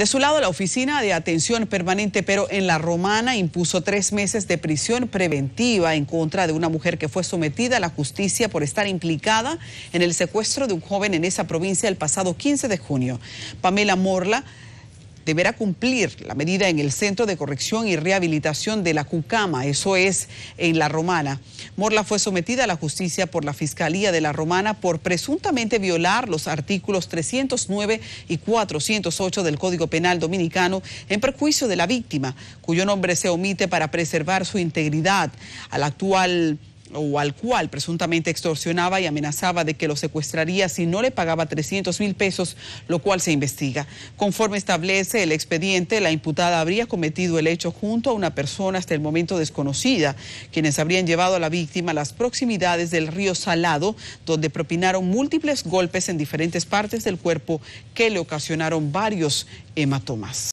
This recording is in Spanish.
De su lado, la Oficina de Atención Permanente, pero en La Romana, impuso tres meses de prisión preventiva en contra de una mujer que fue sometida a la justicia por estar implicada en el secuestro de un joven en esa provincia el pasado 15 de junio. Pamela Morla deberá cumplir la medida en el Centro de Corrección y Rehabilitación de la Cucama, eso es en La Romana. Morla fue sometida a la justicia por la Fiscalía de La Romana por presuntamente violar los artículos 309 y 408 del Código Penal Dominicano en perjuicio de la víctima, cuyo nombre se omite para preservar su integridad. Al actual o al cual presuntamente extorsionaba y amenazaba de que lo secuestraría si no le pagaba 300 mil pesos, lo cual se investiga. Conforme establece el expediente, la imputada habría cometido el hecho junto a una persona hasta el momento desconocida, quienes habrían llevado a la víctima a las proximidades del río Salado, donde propinaron múltiples golpes en diferentes partes del cuerpo que le ocasionaron varios hematomas.